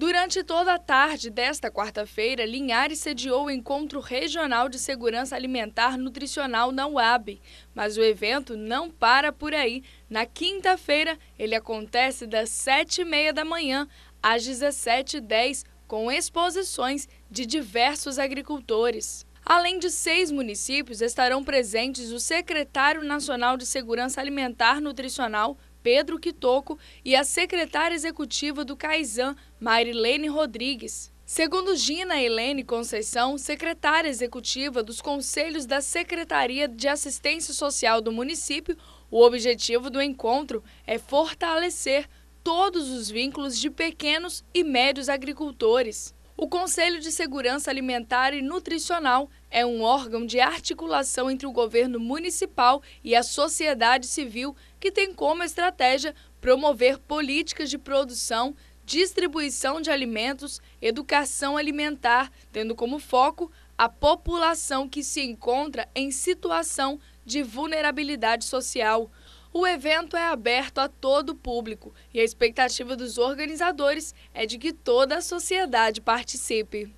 Durante toda a tarde desta quarta-feira, Linhares sediou o Encontro Regional de Segurança Alimentar Nutricional na UAB. Mas o evento não para por aí. Na quinta-feira, ele acontece das 7h30 da manhã às 17h10, com exposições de diversos agricultores. Além de seis municípios, estarão presentes o secretário nacional de Segurança Alimentar Nutricional, Pedro Quitoco, e a secretária executiva do CAIZAN, Marilene Rodrigues. Segundo Gina Helene Conceição, secretária executiva dos conselhos da Secretaria de Assistência Social do município, o objetivo do encontro é fortalecer todos os vínculos de pequenos e médios agricultores. O Conselho de Segurança Alimentar e Nutricional é um órgão de articulação entre o governo municipal e a sociedade civil que tem como estratégia promover políticas de produção, distribuição de alimentos, educação alimentar, tendo como foco a população que se encontra em situação de vulnerabilidade social. O evento é aberto a todo o público e a expectativa dos organizadores é de que toda a sociedade participe.